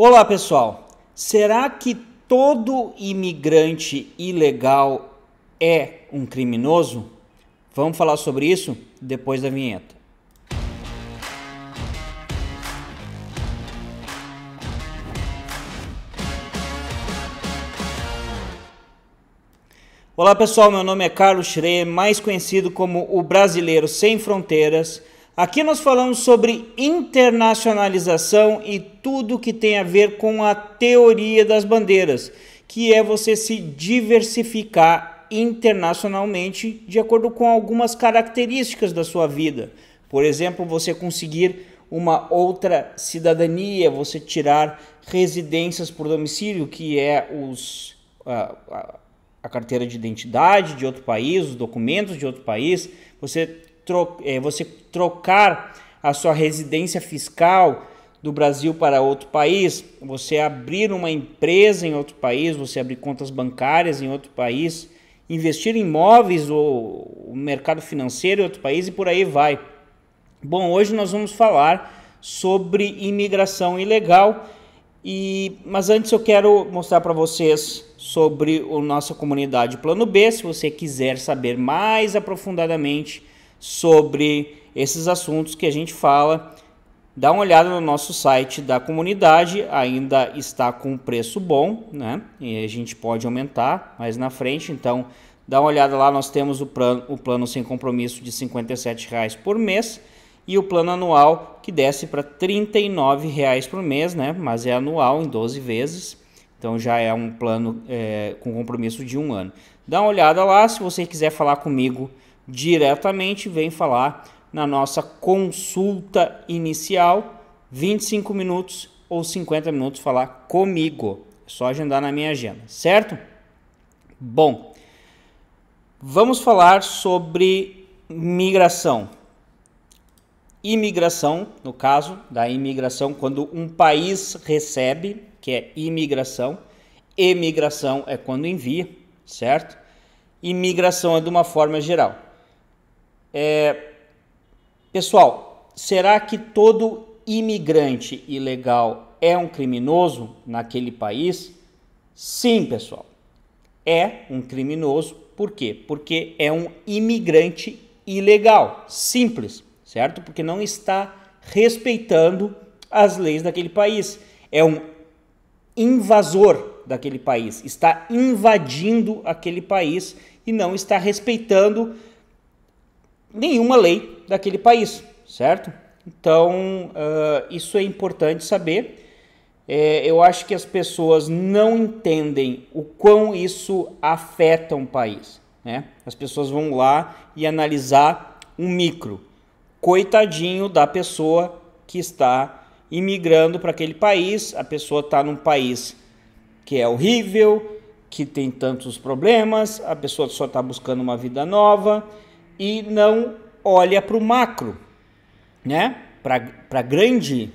Olá, pessoal. Será que todo imigrante ilegal é um criminoso? Vamos falar sobre isso depois da vinheta. Olá pessoal, meu nome é Carlos Schreier, mais conhecido como o Brasileiro Sem Fronteiras. Aqui nós falamos sobre internacionalização e tudo que tem a ver com a teoria das bandeiras, que é você se diversificar internacionalmente de acordo com algumas características da sua vida. Por exemplo, você conseguir uma outra cidadania, você tirar residências por domicílio, que é os, a, a, a carteira de identidade de outro país, os documentos de outro país, você tro é, você trocar a sua residência fiscal do Brasil para outro país, você abrir uma empresa em outro país, você abrir contas bancárias em outro país, investir em imóveis ou mercado financeiro em outro país e por aí vai. Bom, hoje nós vamos falar sobre imigração ilegal e mas antes eu quero mostrar para vocês sobre a nossa comunidade Plano B, se você quiser saber mais aprofundadamente sobre esses assuntos que a gente fala. Dá uma olhada no nosso site da comunidade, ainda está com preço bom, né? E a gente pode aumentar mais na frente, então dá uma olhada lá, nós temos o plano, o plano sem compromisso de R$ reais por mês e o plano anual que desce para R$ reais por mês, né? Mas é anual em 12 vezes. Então já é um plano é, com compromisso de um ano. Dá uma olhada lá, se você quiser falar comigo diretamente, vem falar na nossa consulta inicial, 25 minutos ou 50 minutos falar comigo. É só agendar na minha agenda, certo? Bom, vamos falar sobre migração. Imigração, no caso da imigração, quando um país recebe, que é imigração, emigração é quando envia, certo? Imigração é de uma forma geral. É, pessoal, será que todo imigrante ilegal é um criminoso naquele país? Sim, pessoal. É um criminoso. Por quê? Porque é um imigrante ilegal. Simples, certo? Porque não está respeitando as leis daquele país. É um invasor daquele país. Está invadindo aquele país e não está respeitando nenhuma lei daquele país, certo? Então, uh, isso é importante saber. É, eu acho que as pessoas não entendem o quão isso afeta um país. Né? As pessoas vão lá e analisar um micro. Coitadinho da pessoa que está imigrando para aquele país, a pessoa está num país que é horrível, que tem tantos problemas, a pessoa só está buscando uma vida nova e não olha para o macro, né? Para grande,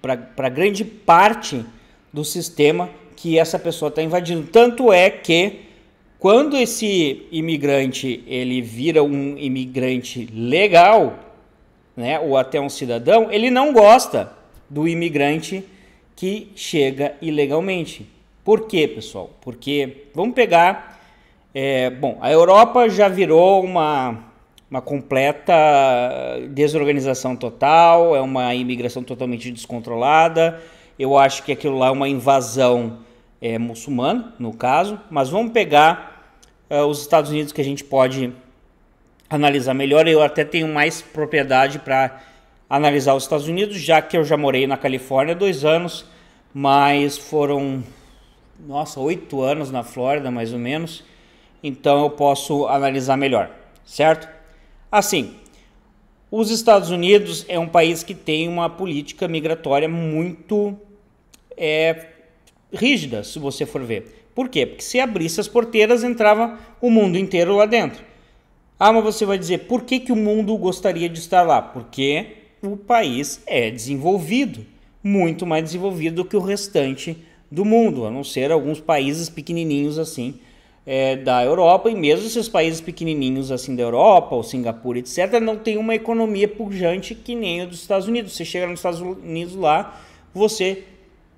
para grande parte do sistema que essa pessoa está invadindo. Tanto é que quando esse imigrante ele vira um imigrante legal, né? Ou até um cidadão, ele não gosta do imigrante que chega ilegalmente. Por quê, pessoal? Porque vamos pegar é, bom, a Europa já virou uma, uma completa desorganização total, é uma imigração totalmente descontrolada. Eu acho que aquilo lá é uma invasão é, muçulmana, no caso, mas vamos pegar é, os Estados Unidos que a gente pode analisar melhor. Eu até tenho mais propriedade para analisar os Estados Unidos, já que eu já morei na Califórnia dois anos, mas foram, nossa, oito anos na Flórida, mais ou menos então eu posso analisar melhor, certo? Assim, os Estados Unidos é um país que tem uma política migratória muito é, rígida, se você for ver. Por quê? Porque se abrisse as porteiras, entrava o mundo inteiro lá dentro. Ah, mas você vai dizer, por que, que o mundo gostaria de estar lá? Porque o país é desenvolvido, muito mais desenvolvido do que o restante do mundo, a não ser alguns países pequenininhos assim, é, da Europa e mesmo esses países pequenininhos assim da Europa, ou Singapura, etc., não tem uma economia pujante que nem a dos Estados Unidos. Você chega nos Estados Unidos lá, você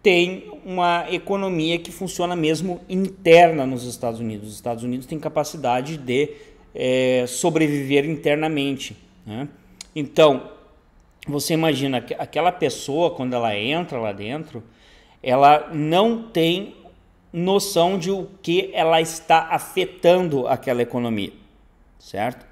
tem uma economia que funciona mesmo interna nos Estados Unidos. Os Estados Unidos têm capacidade de é, sobreviver internamente. Né? Então, você imagina que aquela pessoa, quando ela entra lá dentro, ela não tem noção de o que ela está afetando aquela economia, certo?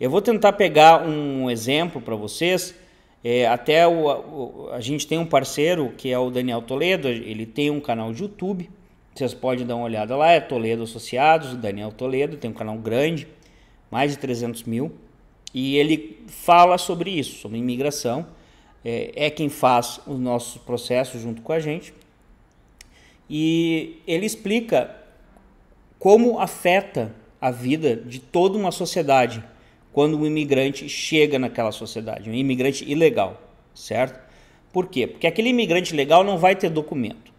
Eu vou tentar pegar um exemplo para vocês. É, até o, o, a gente tem um parceiro que é o Daniel Toledo, ele tem um canal de YouTube. Vocês podem dar uma olhada lá, é Toledo Associados, Daniel Toledo, tem um canal grande, mais de 300 mil. E ele fala sobre isso, sobre imigração. É, é quem faz os nossos processos junto com a gente. E ele explica como afeta a vida de toda uma sociedade quando um imigrante chega naquela sociedade, um imigrante ilegal, certo? Por quê? Porque aquele imigrante legal não vai ter documento.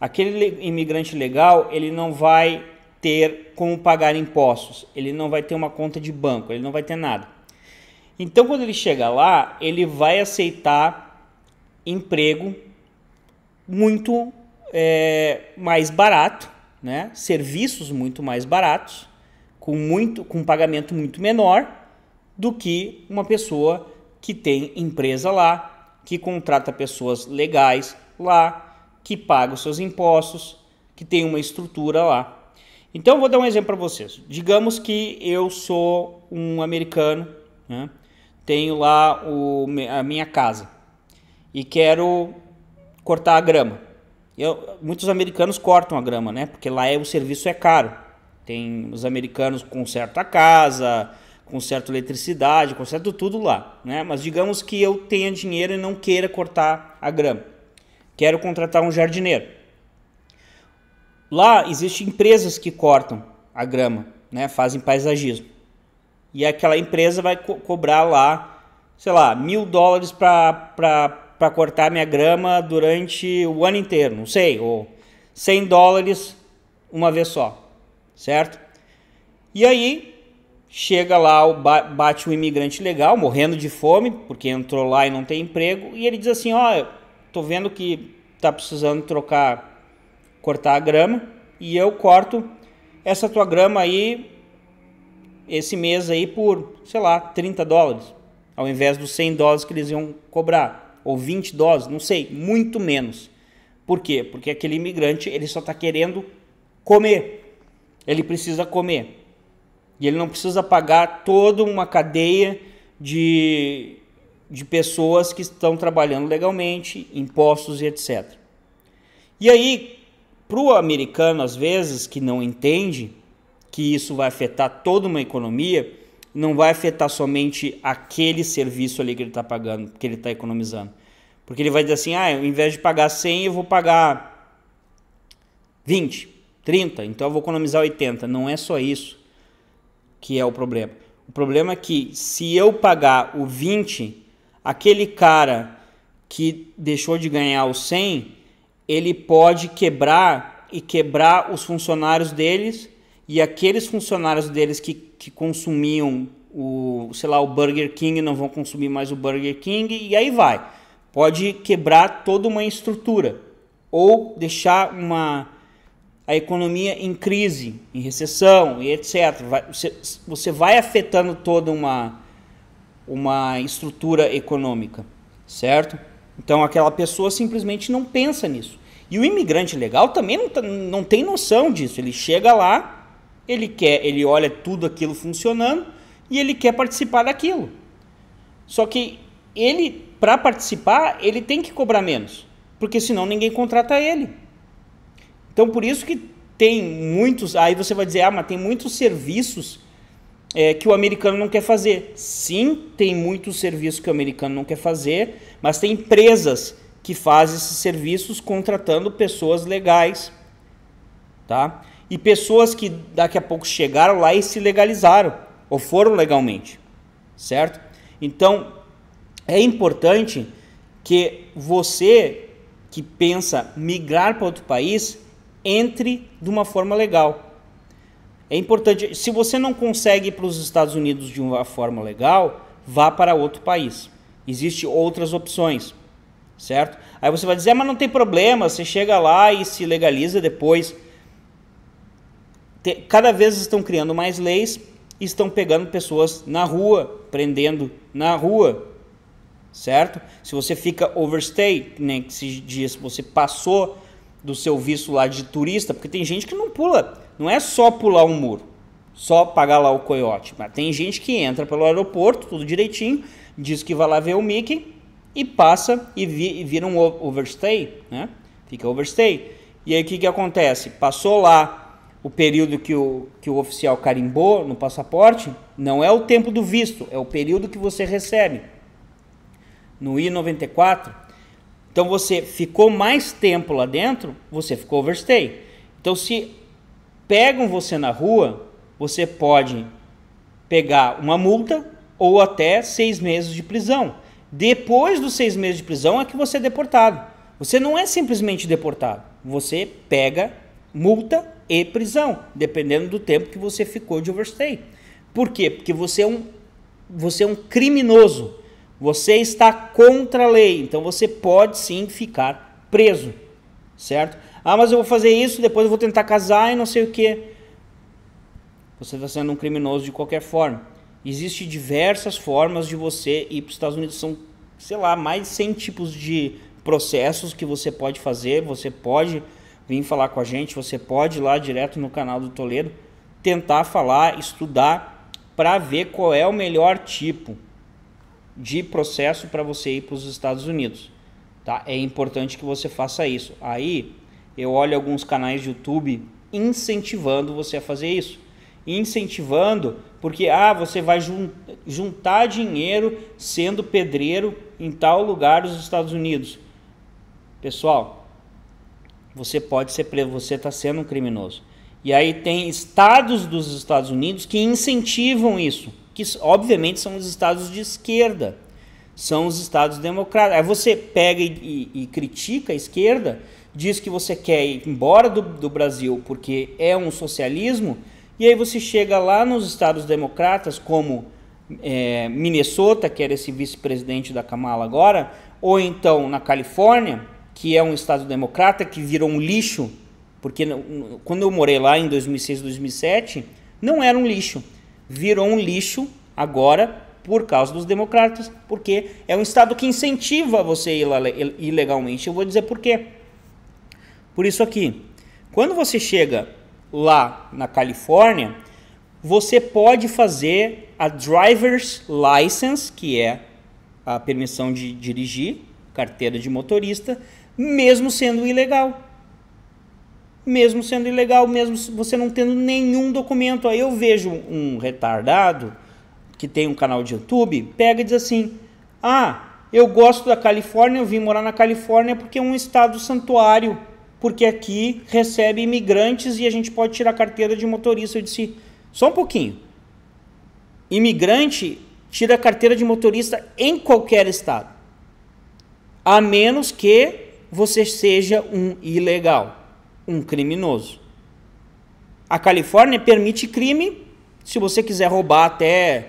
Aquele imigrante legal, ele não vai ter como pagar impostos, ele não vai ter uma conta de banco, ele não vai ter nada. Então, quando ele chega lá, ele vai aceitar emprego muito é, mais barato, né? serviços muito mais baratos, com, muito, com pagamento muito menor do que uma pessoa que tem empresa lá, que contrata pessoas legais lá, que paga os seus impostos, que tem uma estrutura lá. Então, vou dar um exemplo para vocês. Digamos que eu sou um americano, né? tenho lá o, a minha casa e quero cortar a grama. Eu, muitos americanos cortam a grama, né? Porque lá é, o serviço é caro. Tem os americanos com certa casa, com certa eletricidade, com certo tudo lá, né? Mas digamos que eu tenha dinheiro e não queira cortar a grama. Quero contratar um jardineiro. Lá existem empresas que cortam a grama, né? Fazem paisagismo. E aquela empresa vai co cobrar lá, sei lá, mil dólares para para cortar minha grama durante o ano inteiro, não sei, ou 100 dólares uma vez só, certo? E aí chega lá, bate um imigrante legal, morrendo de fome, porque entrou lá e não tem emprego, e ele diz assim: Ó, oh, tô vendo que tá precisando trocar, cortar a grama, e eu corto essa tua grama aí, esse mês aí, por, sei lá, 30 dólares, ao invés dos 100 dólares que eles iam cobrar ou 20 doses, não sei, muito menos. Por quê? Porque aquele imigrante ele só está querendo comer. Ele precisa comer. E ele não precisa pagar toda uma cadeia de, de pessoas que estão trabalhando legalmente, impostos e etc. E aí, para o americano, às vezes, que não entende que isso vai afetar toda uma economia, não vai afetar somente aquele serviço ali que ele está pagando, que ele está economizando. Porque ele vai dizer assim, ah, ao invés de pagar 100, eu vou pagar 20, 30, então eu vou economizar 80. Não é só isso que é o problema. O problema é que se eu pagar o 20, aquele cara que deixou de ganhar o 100, ele pode quebrar e quebrar os funcionários deles e aqueles funcionários deles que, que consumiam o, sei lá, o Burger King não vão consumir mais o Burger King e aí vai. Pode quebrar toda uma estrutura ou deixar uma a economia em crise, em recessão e etc. Vai, você, você vai afetando toda uma, uma estrutura econômica, certo? Então aquela pessoa simplesmente não pensa nisso. E o imigrante legal também não, tá, não tem noção disso. Ele chega lá, ele quer, ele olha tudo aquilo funcionando e ele quer participar daquilo. Só que ele, para participar, ele tem que cobrar menos, porque senão ninguém contrata ele. Então por isso que tem muitos, aí você vai dizer, ah, mas tem muitos serviços é, que o americano não quer fazer. Sim, tem muitos serviços que o americano não quer fazer, mas tem empresas que fazem esses serviços contratando pessoas legais, tá? e pessoas que daqui a pouco chegaram lá e se legalizaram ou foram legalmente, certo? Então é importante que você que pensa migrar para outro país entre de uma forma legal. É importante, se você não consegue ir para os Estados Unidos de uma forma legal, vá para outro país. Existem outras opções, certo? Aí você vai dizer, ah, mas não tem problema, você chega lá e se legaliza depois te, cada vez estão criando mais leis e estão pegando pessoas na rua, prendendo na rua, certo? Se você fica overstay, nem que se diz, você passou do seu visto lá de turista, porque tem gente que não pula, não é só pular um muro, só pagar lá o coiote, mas tem gente que entra pelo aeroporto, tudo direitinho, diz que vai lá ver o Mickey e passa e, vi, e vira um overstay, né? Fica overstay. E aí o que, que acontece? Passou lá o período que o, que o oficial carimbou no passaporte, não é o tempo do visto, é o período que você recebe. No I-94, então você ficou mais tempo lá dentro, você ficou overstay. Então se pegam você na rua, você pode pegar uma multa ou até seis meses de prisão. Depois dos seis meses de prisão é que você é deportado. Você não é simplesmente deportado, você pega multa e prisão, dependendo do tempo que você ficou de overstay. Por quê? Porque você é um, você é um criminoso. Você está contra a lei, então você pode sim ficar preso, certo? Ah, mas eu vou fazer isso, depois eu vou tentar casar e não sei o que. Você está sendo um criminoso de qualquer forma. Existem diversas formas de você ir para os Estados Unidos. São, sei lá, mais de 100 tipos de processos que você pode fazer. Você pode vir falar com a gente, você pode ir lá direto no canal do Toledo, tentar falar, estudar, para ver qual é o melhor tipo de processo para você ir para os Estados Unidos. Tá? É importante que você faça isso. Aí eu olho alguns canais de YouTube incentivando você a fazer isso. Incentivando, porque ah, você vai jun juntar dinheiro sendo pedreiro em tal lugar dos Estados Unidos. Pessoal, você pode ser preso, você está sendo um criminoso. E aí tem estados dos Estados Unidos que incentivam isso, que obviamente são os estados de esquerda, são os estados democratas. Aí você pega e, e, e critica a esquerda, diz que você quer ir embora do, do Brasil porque é um socialismo, e aí você chega lá nos estados democratas, como é, Minnesota, que era esse vice-presidente da Kamala agora, ou então na Califórnia, que é um Estado democrata, que virou um lixo, porque quando eu morei lá em 2006, 2007, não era um lixo. Virou um lixo agora por causa dos democratas, porque é um Estado que incentiva você ir lá ilegalmente. Eu vou dizer por quê. Por isso aqui, quando você chega lá na Califórnia, você pode fazer a driver's license, que é a permissão de dirigir, carteira de motorista, mesmo sendo ilegal. Mesmo sendo ilegal, mesmo você não tendo nenhum documento. Aí eu vejo um retardado que tem um canal de YouTube, pega e diz assim: Ah, eu gosto da Califórnia, eu vim morar na Califórnia porque é um estado santuário, porque aqui recebe imigrantes e a gente pode tirar carteira de motorista. Eu disse: Só um pouquinho. Imigrante tira carteira de motorista em qualquer estado, a menos que você seja um ilegal, um criminoso. A Califórnia permite crime. Se você quiser roubar até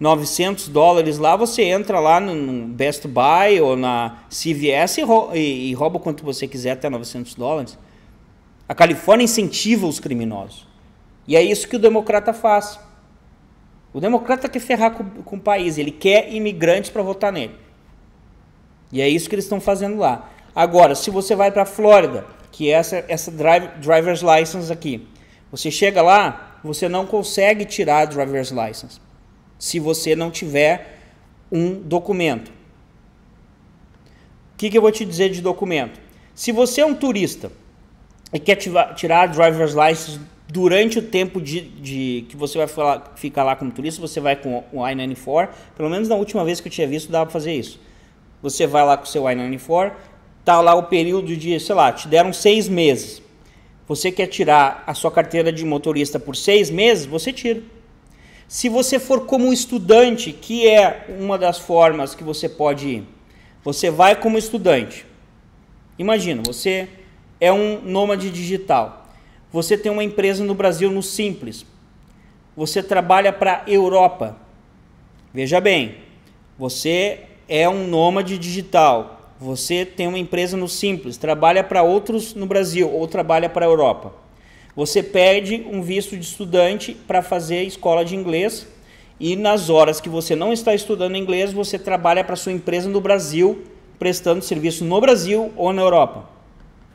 900 dólares lá, você entra lá no Best Buy ou na CVS e, rouba, e, rouba quanto você quiser até 900 dólares. A Califórnia incentiva os criminosos. E é isso que o democrata faz. O democrata quer ferrar com, com o país, ele quer imigrantes para votar nele. E é isso que eles estão fazendo lá. Agora, se você vai para a Flórida, que é essa, essa drive, driver's license aqui, você chega lá, você não consegue tirar a driver's license se você não tiver um documento. O que, que eu vou te dizer de documento? Se você é um turista e quer tirar a driver's license durante o tempo de, de que você vai falar, ficar lá como turista, você vai com o I-94. Pelo menos na última vez que eu tinha visto, dava para fazer isso. Você vai lá com o seu I-94, tá lá o período de, sei lá, te deram seis meses. Você quer tirar a sua carteira de motorista por seis meses, você tira. Se você for como estudante, que é uma das formas que você pode ir, você vai como estudante. Imagina, você é um nômade digital. Você tem uma empresa no Brasil no Simples. Você trabalha para Europa. Veja bem, você é um nômade digital você tem uma empresa no Simples, trabalha para outros no Brasil ou trabalha para a Europa. Você pede um visto de estudante para fazer escola de inglês e nas horas que você não está estudando inglês, você trabalha para sua empresa no Brasil, prestando serviço no Brasil ou na Europa.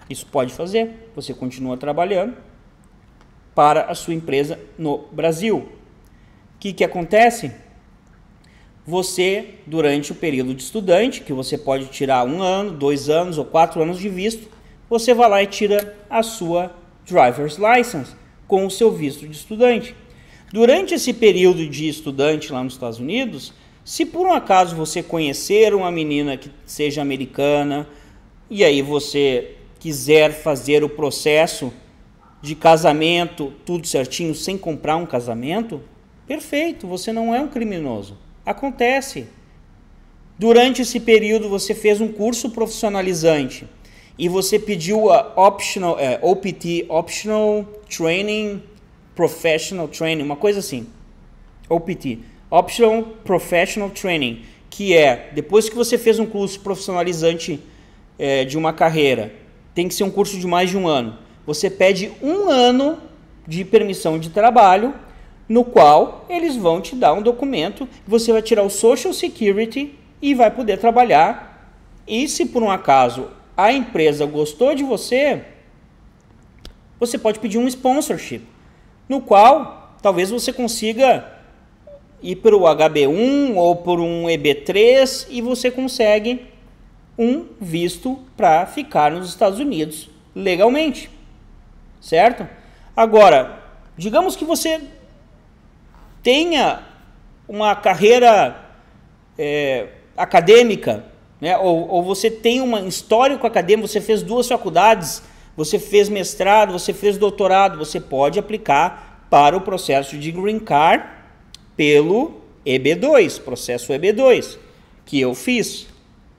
Isso pode fazer. Você continua trabalhando para a sua empresa no Brasil. O que, que acontece? você, durante o período de estudante, que você pode tirar um ano, dois anos ou quatro anos de visto, você vai lá e tira a sua driver's license com o seu visto de estudante. Durante esse período de estudante lá nos Estados Unidos, se por um acaso você conhecer uma menina que seja americana e aí você quiser fazer o processo de casamento tudo certinho sem comprar um casamento, perfeito, você não é um criminoso. Acontece. Durante esse período você fez um curso profissionalizante e você pediu a optional, é, OPT, Optional Training Professional Training, uma coisa assim. OPT, Optional Professional Training, que é depois que você fez um curso profissionalizante é, de uma carreira, tem que ser um curso de mais de um ano. Você pede um ano de permissão de trabalho no qual eles vão te dar um documento, você vai tirar o Social Security e vai poder trabalhar. E se por um acaso a empresa gostou de você, você pode pedir um sponsorship, no qual talvez você consiga ir para o HB1 ou por um EB3 e você consegue um visto para ficar nos Estados Unidos legalmente. Certo? Agora, digamos que você tenha uma carreira é, acadêmica, né? ou, ou você tem um histórico acadêmico, você fez duas faculdades, você fez mestrado, você fez doutorado, você pode aplicar para o processo de Green Card pelo EB2, processo EB2, que eu fiz.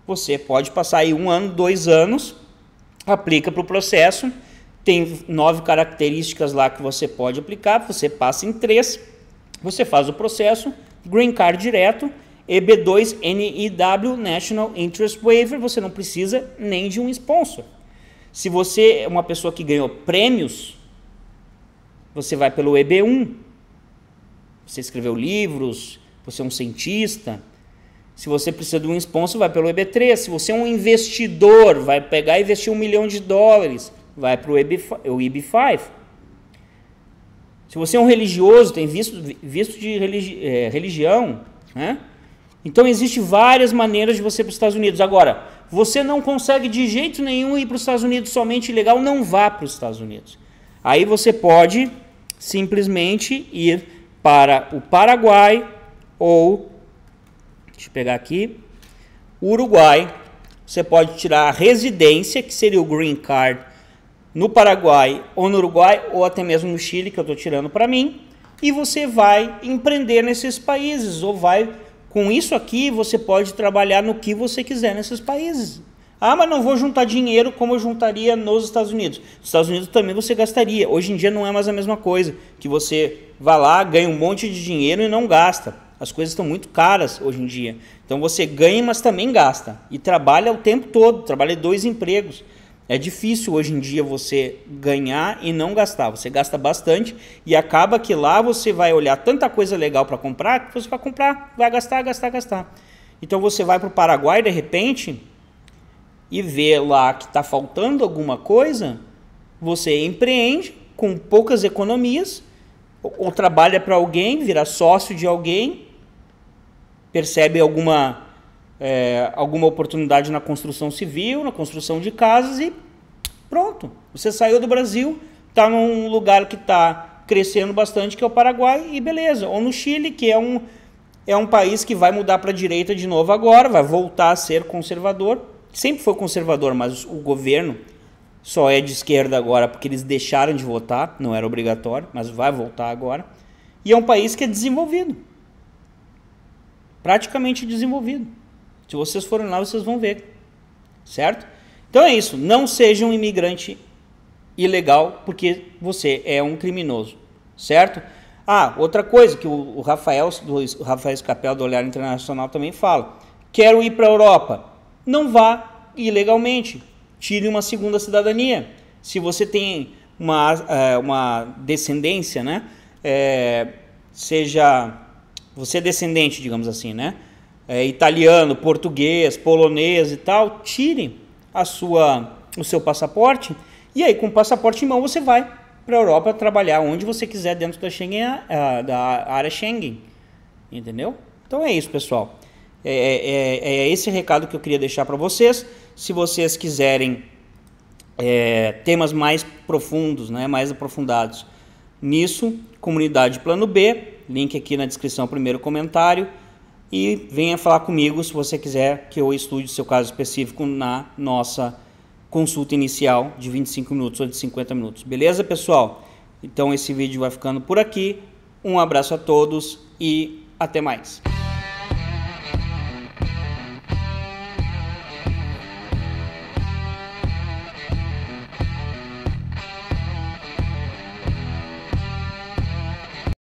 Você pode passar aí um ano, dois anos, aplica para o processo, tem nove características lá que você pode aplicar, você passa em três você faz o processo, green card direto, EB2 NIW National Interest Waiver, você não precisa nem de um sponsor. Se você é uma pessoa que ganhou prêmios, você vai pelo EB1. Você escreveu livros, você é um cientista. Se você precisa de um sponsor, vai pelo EB3. Se você é um investidor, vai pegar e investir um milhão de dólares, vai para o EB5. Se você é um religioso, tem visto, visto de religi é, religião, né? Então existe várias maneiras de você ir para os Estados Unidos. Agora, você não consegue de jeito nenhum ir para os Estados Unidos somente legal, não vá para os Estados Unidos. Aí você pode simplesmente ir para o Paraguai ou deixa eu pegar aqui, Uruguai. Você pode tirar a residência, que seria o green card no Paraguai ou no Uruguai ou até mesmo no Chile, que eu estou tirando para mim, e você vai empreender nesses países ou vai com isso aqui você pode trabalhar no que você quiser nesses países. Ah, mas não vou juntar dinheiro como eu juntaria nos Estados Unidos. Nos Estados Unidos também você gastaria. Hoje em dia não é mais a mesma coisa, que você vai lá, ganha um monte de dinheiro e não gasta. As coisas estão muito caras hoje em dia. Então você ganha, mas também gasta. E trabalha o tempo todo, trabalha dois empregos. É difícil hoje em dia você ganhar e não gastar. Você gasta bastante e acaba que lá você vai olhar tanta coisa legal para comprar que você vai comprar, vai gastar, gastar, gastar. Então você vai para o Paraguai de repente e vê lá que está faltando alguma coisa, você empreende com poucas economias ou, ou trabalha é para alguém, vira sócio de alguém, percebe alguma é, alguma oportunidade na construção civil, na construção de casas e pronto. Você saiu do Brasil, está num lugar que está crescendo bastante, que é o Paraguai, e beleza. Ou no Chile, que é um, é um país que vai mudar para a direita de novo agora, vai voltar a ser conservador. Sempre foi conservador, mas o governo só é de esquerda agora porque eles deixaram de votar, não era obrigatório, mas vai voltar agora. E é um país que é desenvolvido praticamente desenvolvido. Se vocês forem lá, vocês vão ver. Certo? Então é isso. Não seja um imigrante ilegal, porque você é um criminoso. Certo? Ah, outra coisa que o Rafael, do, Rafael Escapel do Olhar Internacional também fala. Quero ir para a Europa. Não vá ilegalmente. Tire uma segunda cidadania. Se você tem uma, eh, uma descendência, né? É, seja você é descendente, digamos assim, né? é, italiano, português, polonês e tal, tire a sua, o seu passaporte e aí com o passaporte em mão você vai para a Europa trabalhar onde você quiser dentro da, Schengen, da área Schengen, entendeu? Então é isso, pessoal. É, é, é, é esse recado que eu queria deixar para vocês. Se vocês quiserem é, temas mais profundos, né, mais aprofundados nisso, comunidade Plano B, link aqui na descrição, primeiro comentário e venha falar comigo se você quiser que eu estude o seu caso específico na nossa consulta inicial de 25 minutos ou de 50 minutos. Beleza, pessoal? Então esse vídeo vai ficando por aqui. Um abraço a todos e até mais.